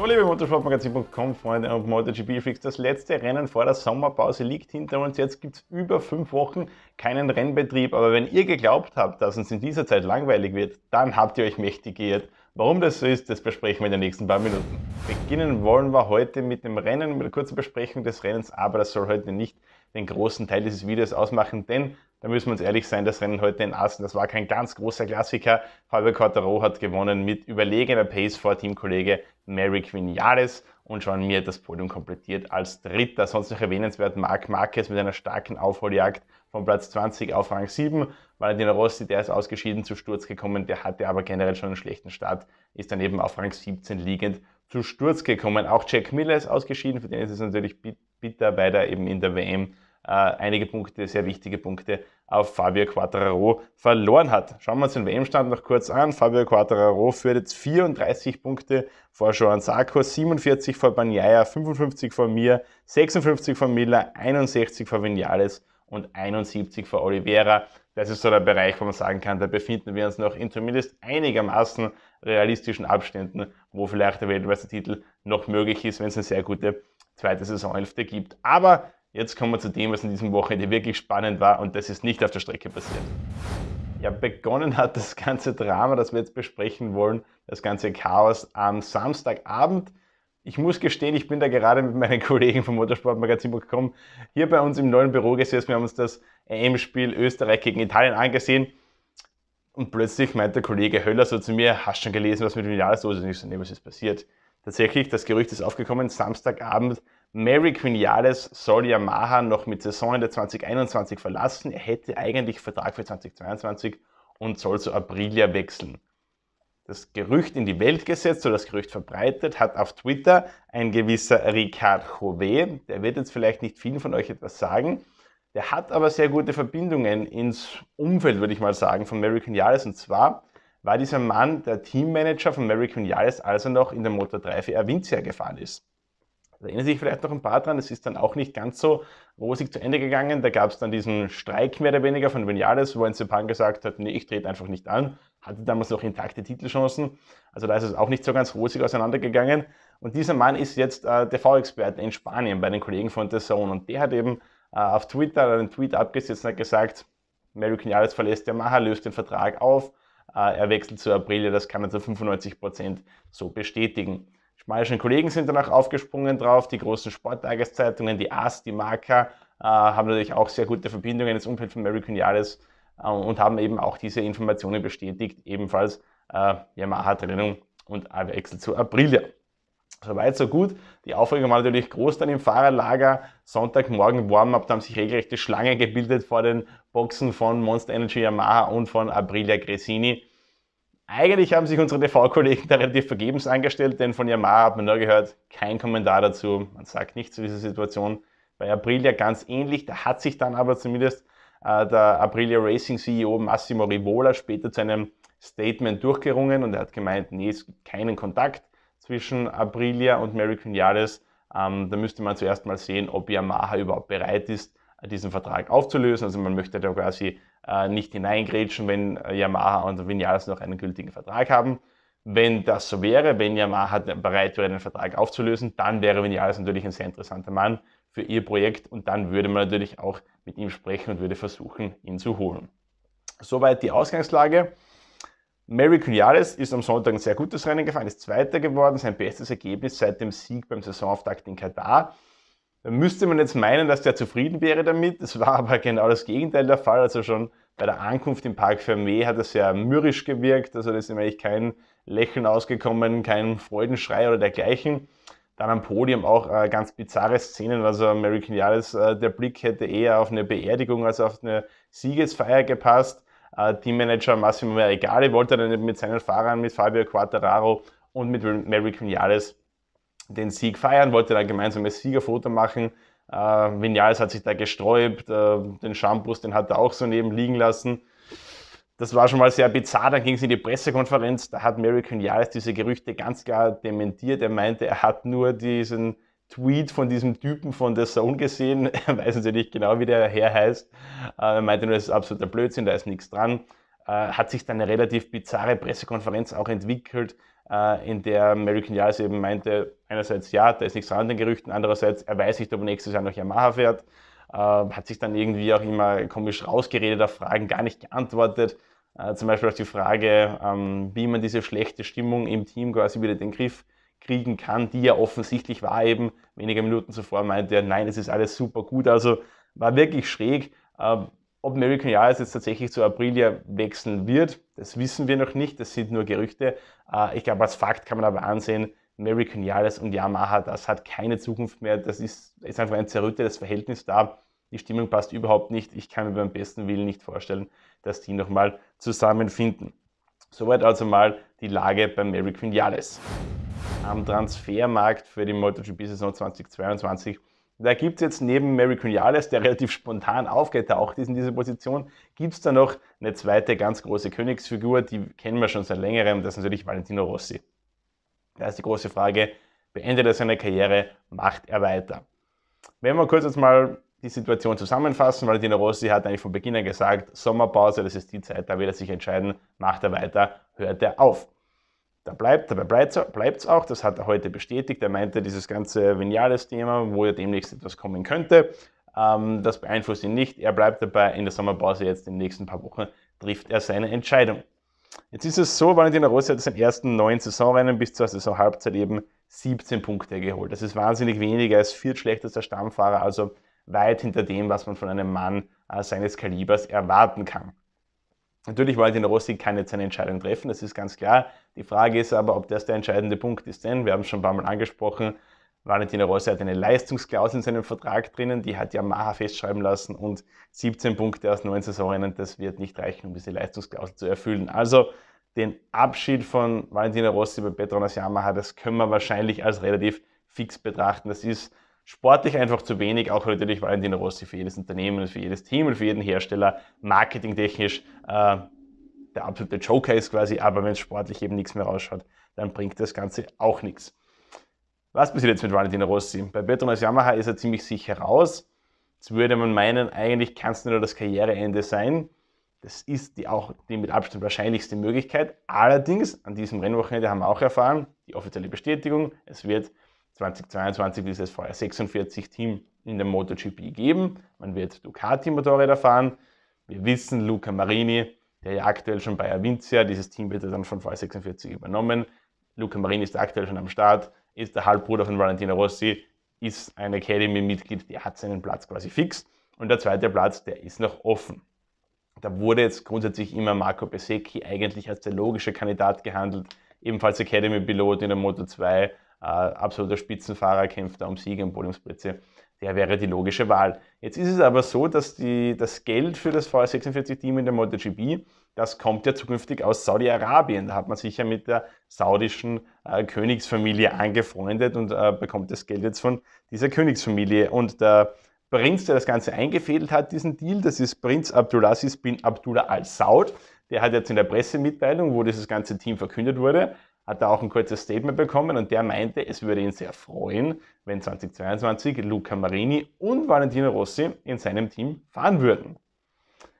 So, liebe Motorsportmagazin.com Freunde und MotoGP-Freaks, das letzte Rennen vor der Sommerpause liegt hinter uns. Jetzt gibt es über fünf Wochen keinen Rennbetrieb. Aber wenn ihr geglaubt habt, dass uns in dieser Zeit langweilig wird, dann habt ihr euch mächtig geirrt. Warum das so ist, das besprechen wir in den nächsten paar Minuten. Beginnen wollen wir heute mit dem Rennen, mit einer kurzen Besprechung des Rennens, aber das soll heute nicht den großen Teil dieses Videos ausmachen, denn da müssen wir uns ehrlich sein, das Rennen heute in Assen, das war kein ganz großer Klassiker. Fabio Quartaro hat gewonnen mit überlegener Pace vor Teamkollege Mary Vinales und schon Mir das Podium komplettiert als Dritter. Sonst noch erwähnenswert Marc Marquez mit einer starken Aufholjagd von Platz 20 auf Rang 7. Valentino Rossi, der ist ausgeschieden zu Sturz gekommen, der hatte aber generell schon einen schlechten Start, ist dann eben auf Rang 17 liegend zu Sturz gekommen. Auch Jack Miller ist ausgeschieden, für den ist es natürlich bitter, weil er eben in der WM äh, einige Punkte, sehr wichtige Punkte auf Fabio Quattraro verloren hat. Schauen wir uns den WM-Stand noch kurz an. Fabio Quattraro führt jetzt 34 Punkte vor Joan Sarko, 47 vor Banyaya, 55 vor mir, 56 vor Miller, 61 vor Vinales und 71 vor Oliveira. Das ist so der Bereich, wo man sagen kann, da befinden wir uns noch in zumindest einigermaßen realistischen Abständen, wo vielleicht der Weltmeistertitel noch möglich ist, wenn es eine sehr gute zweite Saisonhälfte gibt. Aber Jetzt kommen wir zu dem, was in diesem Wochenende wirklich spannend war und das ist nicht auf der Strecke passiert. Ja, begonnen hat das ganze Drama, das wir jetzt besprechen wollen, das ganze Chaos am Samstagabend. Ich muss gestehen, ich bin da gerade mit meinen Kollegen vom Motorsportmagazin gekommen, hier bei uns im neuen Büro gesessen. Wir haben uns das EM-Spiel Österreich gegen Italien angesehen. Und plötzlich meint der Kollege Höller so zu mir, hast schon gelesen, was mit dem Jahreslos ist? Und ich so, nee, was ist passiert? Tatsächlich, das Gerücht ist aufgekommen, Samstagabend Mary Quiniales soll Yamaha noch mit Saisonende 2021 verlassen. Er hätte eigentlich Vertrag für 2022 und soll zu Aprilia wechseln. Das Gerücht in die Welt gesetzt oder das Gerücht verbreitet hat auf Twitter ein gewisser Ricard Jouvet. Der wird jetzt vielleicht nicht vielen von euch etwas sagen. Der hat aber sehr gute Verbindungen ins Umfeld, würde ich mal sagen, von Mary Quiniales. Und zwar war dieser Mann der Teammanager von Mary Quiniales, als er noch in der Motor 3 für Avincia gefahren ist. Da erinnern sich vielleicht noch ein paar dran, es ist dann auch nicht ganz so rosig zu Ende gegangen. Da gab es dann diesen Streik mehr oder weniger von Vinales, wo ein Sepan gesagt hat, nee, ich trete einfach nicht an. Hatte damals noch intakte Titelchancen. Also da ist es auch nicht so ganz rosig auseinandergegangen. Und dieser Mann ist jetzt äh, TV-Experte in Spanien bei den Kollegen von The Zone. Und der hat eben äh, auf Twitter einen Tweet abgesetzt und hat gesagt, Mary Vinales verlässt Yamaha, löst den Vertrag auf, äh, er wechselt zu Aprilia, das kann er zu 95% Prozent so bestätigen. Schmalischen Kollegen sind danach aufgesprungen drauf, die großen Sporttageszeitungen, die AS, die Marker äh, haben natürlich auch sehr gute Verbindungen ins Umfeld von Mary Cunales äh, und haben eben auch diese Informationen bestätigt, ebenfalls äh, Yamaha-Trennung und A-Wechsel zu Aprilia. So weit, so gut. Die Aufregung war natürlich groß dann im Fahrerlager. Sonntagmorgen Warm-Up, da haben sich regelrechte Schlangen gebildet vor den Boxen von Monster Energy Yamaha und von Aprilia Gresini. Eigentlich haben sich unsere TV-Kollegen da relativ vergebens angestellt, denn von Yamaha hat man nur gehört, kein Kommentar dazu. Man sagt nichts zu dieser Situation. Bei Aprilia ganz ähnlich, da hat sich dann aber zumindest äh, der Aprilia Racing CEO Massimo Rivola später zu einem Statement durchgerungen und er hat gemeint, nee, es gibt keinen Kontakt zwischen Aprilia und Mary Cunales. Ähm, da müsste man zuerst mal sehen, ob Yamaha überhaupt bereit ist, diesen Vertrag aufzulösen. Also man möchte da quasi äh, nicht hineingrätschen, wenn äh, Yamaha und Vinales noch einen gültigen Vertrag haben. Wenn das so wäre, wenn Yamaha bereit wäre, den Vertrag aufzulösen, dann wäre Vinales natürlich ein sehr interessanter Mann für ihr Projekt und dann würde man natürlich auch mit ihm sprechen und würde versuchen, ihn zu holen. Soweit die Ausgangslage. Mary Cunales ist am Sonntag ein sehr gutes Rennen gefahren, ist Zweiter geworden, sein bestes Ergebnis seit dem Sieg beim Saisonauftakt in Katar. Da müsste man jetzt meinen, dass der zufrieden wäre damit. Es war aber genau das Gegenteil der Fall. Also schon bei der Ankunft im Park Fermé hat es sehr mürrisch gewirkt. Also da ist nämlich kein Lächeln ausgekommen, kein Freudenschrei oder dergleichen. Dann am Podium auch äh, ganz bizarre Szenen. Also Mary Caniales, äh, der Blick hätte eher auf eine Beerdigung als auf eine Siegesfeier gepasst. Äh, Teammanager Massimo Merigale wollte dann mit seinen Fahrern, mit Fabio Quattararo und mit Mary Caniales den Sieg feiern, wollte da gemeinsam das Siegerfoto machen. Äh, Vinales hat sich da gesträubt, äh, den Shampoos, den hat er auch so neben liegen lassen. Das war schon mal sehr bizarr. Dann ging es in die Pressekonferenz. Da hat Mary Vinales diese Gerüchte ganz klar dementiert. Er meinte, er hat nur diesen Tweet von diesem Typen von The Zone gesehen. Er weiß natürlich genau, wie der Herr heißt. Äh, er meinte nur, das ist absoluter Blödsinn, da ist nichts dran. Äh, hat sich dann eine relativ bizarre Pressekonferenz auch entwickelt, äh, in der Mary Kinyalis eben meinte, einerseits ja, da ist nichts an den Gerüchten, andererseits er weiß nicht, ob er nächstes Jahr noch Yamaha fährt, äh, hat sich dann irgendwie auch immer komisch rausgeredet auf Fragen, gar nicht geantwortet. zum Beispiel auf die Frage, ähm, wie man diese schlechte Stimmung im Team quasi wieder in den Griff kriegen kann, die ja offensichtlich war eben. Wenige Minuten zuvor meinte er, nein, es ist alles super gut. Also war wirklich schräg. Ähm, ob American Yas jetzt tatsächlich zu Aprilia wechseln wird, das wissen wir noch nicht, das sind nur Gerüchte. Äh, ich glaube, als Fakt kann man aber ansehen, American Yas und Yamaha, das hat keine Zukunft mehr, das ist, ist einfach ein zerrüttetes Verhältnis da. Die Stimmung passt überhaupt nicht. Ich kann mir beim besten Willen nicht vorstellen, dass die nochmal zusammenfinden. Soweit also mal die Lage bei Mary Queen Yales. Am Transfermarkt für die MotoGP-Saison 2022 da gibt es jetzt neben Mary Cunales, der relativ spontan aufgetaucht ist in dieser Position, gibt es da noch eine zweite ganz große Königsfigur, die kennen wir schon seit längerem, das ist natürlich Valentino Rossi. Da ist die große Frage, beendet er seine Karriere, macht er weiter? Wenn wir kurz jetzt mal die Situation zusammenfassen, Valentino Rossi hat eigentlich von Beginn an gesagt, Sommerpause, das ist die Zeit, da will er sich entscheiden, macht er weiter, hört er auf da bleibt, dabei bleibt es auch. Das hat er heute bestätigt. Er meinte, dieses ganze Vinales-Thema, wo ja demnächst etwas kommen könnte, ähm, das beeinflusst ihn nicht. Er bleibt dabei. In der Sommerpause jetzt in den nächsten paar Wochen trifft er seine Entscheidung. Jetzt ist es so, Valentina Rossi hat seinen ersten neun Saisonrennen bis zur Saisonhalbzeit eben 17 Punkte geholt. Das ist wahnsinnig weniger als ist viertschlechtester Stammfahrer, also weit hinter dem, was man von einem Mann äh, seines Kalibers erwarten kann. Natürlich wollte Rossi kann jetzt seine Entscheidung treffen, das ist ganz klar. Die Frage ist aber, ob das der entscheidende Punkt ist, denn wir haben es schon ein paar Mal angesprochen, Valentina Rossi hat eine Leistungsklausel in seinem Vertrag drinnen, die hat Yamaha festschreiben lassen und 17 Punkte aus 9 Saisonrennen, das wird nicht reichen, um diese Leistungsklausel zu erfüllen. Also den Abschied von Valentina Rossi bei Petronas Yamaha, das können wir wahrscheinlich als relativ fix betrachten. Das ist sportlich einfach zu wenig, auch natürlich Valentina Rossi für jedes Unternehmen, für jedes Team und für jeden Hersteller, marketingtechnisch. Äh, der absolute Joker ist quasi, aber wenn es sportlich eben nichts mehr rausschaut, dann bringt das Ganze auch nichts. Was passiert jetzt mit Valentino Rossi? Bei Petronas Yamaha ist er ziemlich sicher raus. Jetzt würde man meinen, eigentlich kann es nur das Karriereende sein. Das ist die auch die mit Abstand wahrscheinlichste Möglichkeit. Allerdings, an diesem Rennwochenende haben wir auch erfahren, die offizielle Bestätigung, es wird 2022 dieses Feuer 46 Team in der MotoGP geben. Man wird Ducati-Motorräder fahren. Wir wissen, Luca Marini der ja aktuell schon bei Avincia, dieses Team wird ja dann von V46 übernommen. Luca Marini ist aktuell schon am Start, ist der Halbbruder von Valentino Rossi, ist ein Academy-Mitglied, der hat seinen Platz quasi fix. Und der zweite Platz, der ist noch offen. Da wurde jetzt grundsätzlich immer Marco Besecchi eigentlich als der logische Kandidat gehandelt, ebenfalls Academy-Pilot in der Moto 2, äh, absoluter Spitzenfahrer, kämpft da um Siege und Podiumsplätze, der wäre die logische Wahl. Jetzt ist es aber so, dass die, das Geld für das VR46-Team in der MotoGP, das kommt ja zukünftig aus Saudi-Arabien. Da hat man sich ja mit der saudischen äh, Königsfamilie angefreundet und äh, bekommt das Geld jetzt von dieser Königsfamilie. Und der Prinz, der das Ganze eingefädelt hat, diesen Deal, das ist Prinz Abdulaziz bin Abdullah al-Saud. Der hat jetzt in der Pressemitteilung, wo dieses ganze Team verkündet wurde, hat er auch ein kurzes Statement bekommen und der meinte, es würde ihn sehr freuen, wenn 2022 Luca Marini und Valentino Rossi in seinem Team fahren würden.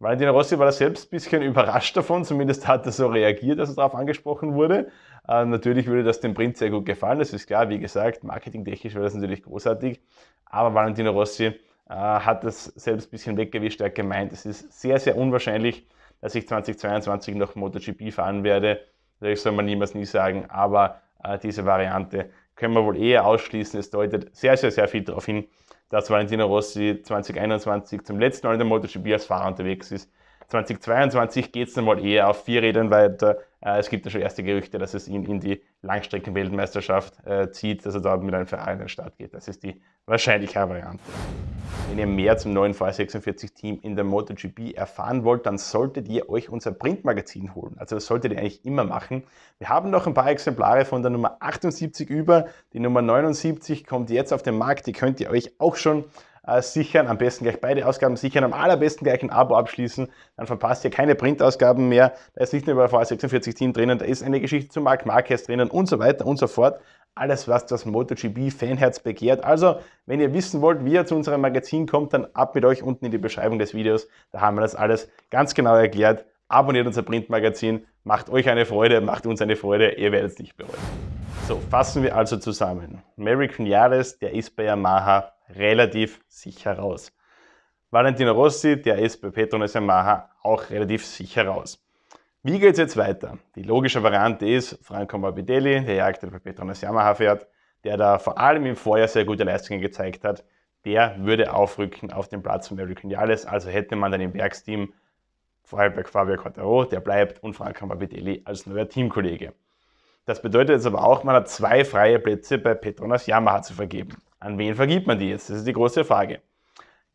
Valentino Rossi war da selbst ein bisschen überrascht davon, zumindest hat er so reagiert, dass er darauf angesprochen wurde. Äh, natürlich würde das dem Print sehr gut gefallen, das ist klar, wie gesagt, marketingtechnisch wäre das natürlich großartig, aber Valentino Rossi äh, hat das selbst ein bisschen weggewischt, er hat gemeint, es ist sehr, sehr unwahrscheinlich, dass ich 2022 noch MotoGP fahren werde natürlich soll man niemals nie sagen, aber äh, diese Variante können wir wohl eher ausschließen. Es deutet sehr, sehr, sehr viel darauf hin, dass Valentino Rossi 2021 zum letzten Mal in der MotoGP als Fahrer unterwegs ist. 2022 geht es dann wohl eher auf vier Rädern weiter äh, es gibt ja schon erste Gerüchte, dass es ihn in die Langstreckenweltmeisterschaft äh, zieht, dass er dort mit einem Ferrari in den Start geht. Das ist die wahrscheinlichere Variante. Wenn ihr mehr zum neuen V46-Team in der MotoGP erfahren wollt, dann solltet ihr euch unser Printmagazin holen. Also das solltet ihr eigentlich immer machen. Wir haben noch ein paar Exemplare von der Nummer 78 über. Die Nummer 79 kommt jetzt auf den Markt. Die könnt ihr euch auch schon äh, sichern, am besten gleich beide Ausgaben sichern, am allerbesten gleich ein Abo abschließen, dann verpasst ihr keine Printausgaben mehr. Da ist nicht nur über V46-Team drinnen, da ist eine Geschichte zu Marc Marquez drinnen und so weiter und so fort. Alles, was das MotoGP-Fanherz begehrt. Also, wenn ihr wissen wollt, wie ihr zu unserem Magazin kommt, dann ab mit euch unten in die Beschreibung des Videos. Da haben wir das alles ganz genau erklärt. Abonniert unser Printmagazin, macht euch eine Freude, macht uns eine Freude, ihr werdet es nicht bereuen. So, fassen wir also zusammen. Mary Vinales, der ist bei Yamaha relativ sicher raus. Valentino Rossi, der ist bei Petronas Yamaha auch relativ sicher raus. Wie geht es jetzt weiter? Die logische Variante ist Franco Morbidelli, der Jagd, der bei Petronas Yamaha fährt, der da vor allem im Vorjahr sehr gute Leistungen gezeigt hat, der würde aufrücken auf den Platz von Daryl Cunales. Also hätte man dann im Werksteam Vorarlberg Fabio Quattaro, der bleibt, und Franco Morbidelli als neuer Teamkollege. Das bedeutet jetzt aber auch, man hat zwei freie Plätze bei Petronas Yamaha zu vergeben. An wen vergibt man die jetzt? Das ist die große Frage.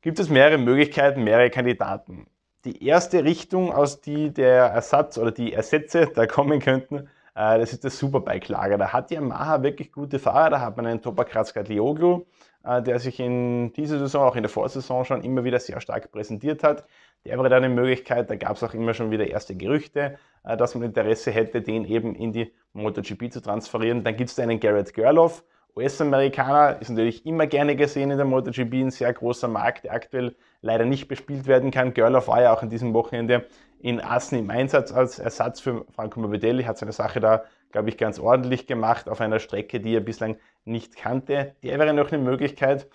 Gibt es mehrere Möglichkeiten, mehrere Kandidaten? Die erste Richtung, aus die der Ersatz oder die Ersätze da kommen könnten, äh, das ist das Superbike-Lager. Da hat Yamaha wirklich gute Fahrer. Da hat man einen Topakratska Lioglu, äh, der sich in dieser Saison, auch in der Vorsaison schon immer wieder sehr stark präsentiert hat. Der wäre da eine Möglichkeit, da gab es auch immer schon wieder erste Gerüchte, äh, dass man Interesse hätte, den eben in die MotoGP zu transferieren. Dann gibt es da einen Garrett Gerloff, US-Amerikaner ist natürlich immer gerne gesehen in der MotoGP, ein sehr großer Markt, der aktuell leider nicht bespielt werden kann. Girl of ja auch an diesem Wochenende in Assen im Einsatz als Ersatz für Franco Morbidelli, hat seine Sache da, glaube ich, ganz ordentlich gemacht auf einer Strecke, die er bislang nicht kannte. Der wäre noch eine Möglichkeit.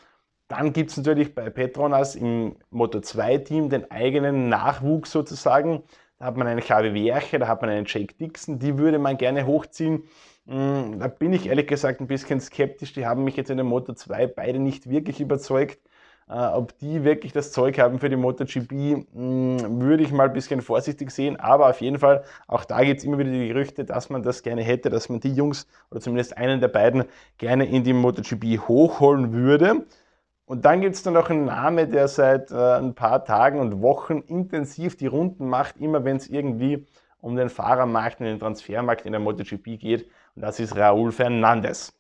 Dann gibt es natürlich bei Petronas im Moto2-Team den eigenen Nachwuchs sozusagen. Da hat man einen Javi Werche, da hat man einen Jake Dixon, die würde man gerne hochziehen. Mm, da bin ich ehrlich gesagt ein bisschen skeptisch. Die haben mich jetzt in der Moto 2 beide nicht wirklich überzeugt. Äh, ob die wirklich das Zeug haben für die MotoGP, mm, würde ich mal ein bisschen vorsichtig sehen. Aber auf jeden Fall, auch da gibt es immer wieder die Gerüchte, dass man das gerne hätte, dass man die Jungs oder zumindest einen der beiden gerne in die MotoGP hochholen würde. Und dann gibt es dann noch einen Name, der seit äh, ein paar Tagen und Wochen intensiv die Runden macht, immer wenn es irgendwie um den Fahrermarkt und den Transfermarkt in der MotoGP geht. Und das ist Raúl Fernandes.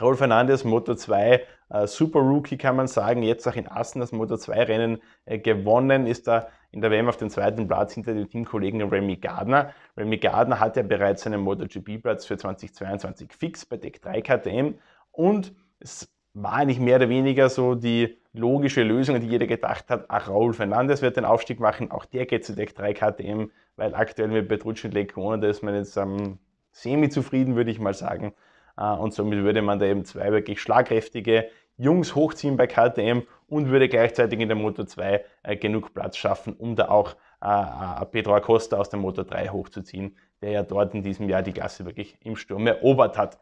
Raúl Fernandes, Moto 2, äh, Super Rookie kann man sagen, jetzt auch in Assen das Moto 2 Rennen äh, gewonnen, ist da in der WM auf dem zweiten Platz hinter dem Teamkollegen Remy Gardner. Remy Gardner hat ja bereits seinen MotoGP-Platz für 2022 fix bei Deck 3 KTM und es war eigentlich mehr oder weniger so die logische Lösung, die jeder gedacht hat, ach, Raúl Fernandes wird den Aufstieg machen, auch der geht zu Deck 3 KTM, weil aktuell mit Petrucci und Lecona, da ist man jetzt am ähm, semi-zufrieden, würde ich mal sagen. Äh, und somit würde man da eben zwei wirklich schlagkräftige Jungs hochziehen bei KTM und würde gleichzeitig in der Motor 2 äh, genug Platz schaffen, um da auch äh, Pedro Acosta aus der Motor 3 hochzuziehen, der ja dort in diesem Jahr die Klasse wirklich im Sturm erobert hat.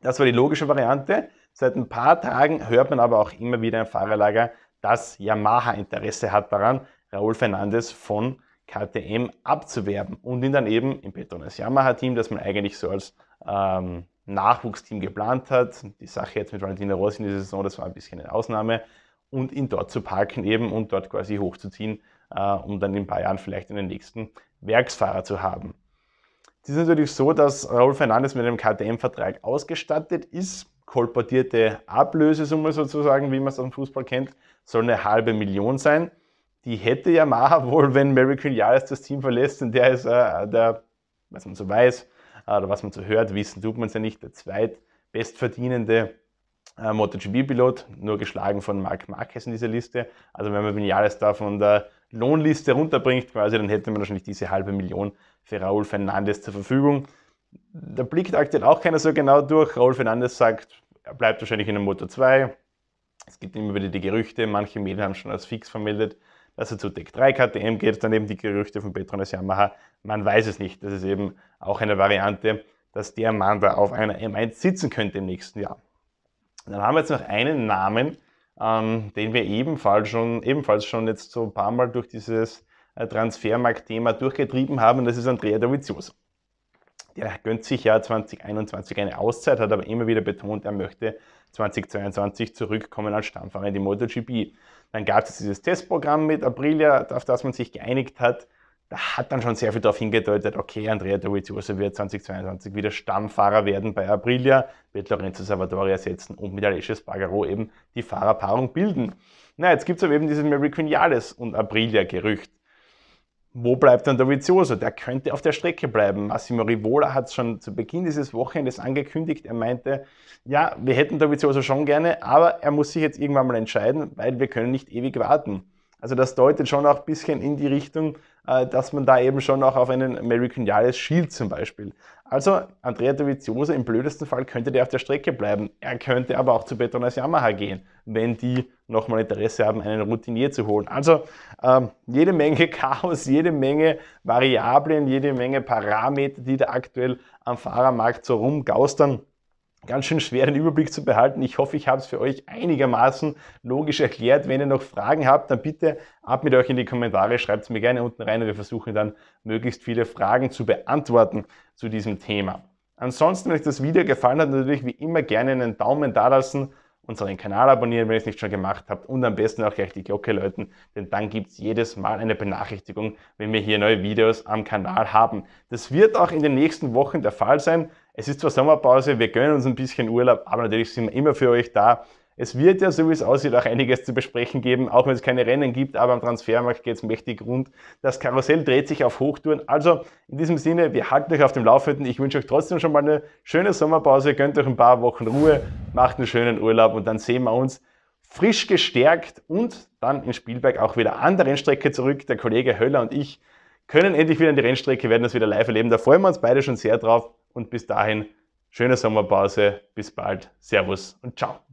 Das war die logische Variante. Seit ein paar Tagen hört man aber auch immer wieder im Fahrerlager, dass Yamaha Interesse hat daran, Raul Fernandes von KTM abzuwerben und ihn dann eben im Petronas Yamaha-Team, das man eigentlich so als ähm, Nachwuchsteam geplant hat. Die Sache jetzt mit Valentina Rossi in der Saison, das war ein bisschen eine Ausnahme. Und ihn dort zu parken eben und dort quasi hochzuziehen, äh, um dann in ein paar Jahren vielleicht einen nächsten Werksfahrer zu haben. Es ist natürlich so, dass Raul Fernandes mit einem KTM-Vertrag ausgestattet ist. Kolportierte Ablösesumme sozusagen, wie man es aus dem Fußball kennt, soll eine halbe Million sein die hätte Yamaha wohl, wenn Mary Yaris das Team verlässt, denn der ist äh, der, was man so weiß äh, oder was man so hört, wissen tut man es ja nicht, der zweitbestverdienende äh, MotoGP-Pilot, nur geschlagen von Marc Marquez in dieser Liste. Also wenn man Vinales da von der Lohnliste runterbringt quasi, dann hätte man wahrscheinlich diese halbe Million für Raúl Fernandes zur Verfügung. Da blickt aktuell auch keiner so genau durch. Raúl Fernandes sagt, er bleibt wahrscheinlich in der Moto 2. Es gibt immer wieder die Gerüchte, manche Medien haben schon als fix vermeldet, dass er zu Tech 3 KTM geht, dann eben die Gerüchte von Petronas Yamaha. Man weiß es nicht. Das ist eben auch eine Variante, dass der Mann da auf einer M1 sitzen könnte im nächsten Jahr. Dann haben wir jetzt noch einen Namen, ähm, den wir ebenfalls schon, ebenfalls schon jetzt so ein paar Mal durch dieses äh, Transfermarkt-Thema durchgetrieben haben. Das ist Andrea Dovizioso der gönnt sich ja 2021 eine Auszeit, hat aber immer wieder betont, er möchte 2022 zurückkommen als Stammfahrer in die MotoGP. Dann gab es dieses Testprogramm mit Aprilia, auf das man sich geeinigt hat. Da hat dann schon sehr viel darauf hingedeutet, okay, Andrea Dovizioso wird 2022 wieder Stammfahrer werden bei Aprilia, wird Lorenzo Salvatore ersetzen und mit Alessio Spagaro eben die Fahrerpaarung bilden. Na, jetzt gibt es aber eben dieses Mary Quinales und Aprilia-Gerücht wo bleibt dann der Vizioso? Der könnte auf der Strecke bleiben. Massimo Rivola hat es schon zu Beginn dieses Wochenendes angekündigt. Er meinte, ja, wir hätten der Vizioso schon gerne, aber er muss sich jetzt irgendwann mal entscheiden, weil wir können nicht ewig warten. Also das deutet schon auch ein bisschen in die Richtung, äh, dass man da eben schon auch auf einen American Yaris Shield zum Beispiel. Also Andrea Dovizioso im blödesten Fall könnte der auf der Strecke bleiben. Er könnte aber auch zu Petronas Yamaha gehen, wenn die nochmal Interesse haben, einen Routinier zu holen. Also ähm, jede Menge Chaos, jede Menge Variablen, jede Menge Parameter, die da aktuell am Fahrermarkt so rumgaustern ganz schön schwer den Überblick zu behalten. Ich hoffe, ich habe es für euch einigermaßen logisch erklärt. Wenn ihr noch Fragen habt, dann bitte ab mit euch in die Kommentare, schreibt es mir gerne unten rein und wir versuchen dann möglichst viele Fragen zu beantworten zu diesem Thema. Ansonsten, wenn euch das Video gefallen hat, natürlich wie immer gerne einen Daumen da lassen unseren Kanal abonnieren, wenn ihr es nicht schon gemacht habt und am besten auch gleich die Glocke läuten, denn dann gibt es jedes Mal eine Benachrichtigung, wenn wir hier neue Videos am Kanal haben. Das wird auch in den nächsten Wochen der Fall sein. Es ist zwar Sommerpause, wir gönnen uns ein bisschen Urlaub, aber natürlich sind wir immer für euch da. Es wird ja, so wie es aussieht, auch einiges zu besprechen geben, auch wenn es keine Rennen gibt, aber am Transfermarkt geht es mächtig rund. Das Karussell dreht sich auf Hochtouren. Also in diesem Sinne, wir halten euch auf dem Laufenden. Ich wünsche euch trotzdem schon mal eine schöne Sommerpause, gönnt euch ein paar Wochen Ruhe, macht einen schönen Urlaub und dann sehen wir uns frisch gestärkt und dann in Spielberg auch wieder an der Rennstrecke zurück. Der Kollege Höller und ich können endlich wieder in die Rennstrecke, werden das wieder live erleben. Da freuen wir uns beide schon sehr drauf und bis dahin schöne Sommerpause, bis bald, Servus und ciao.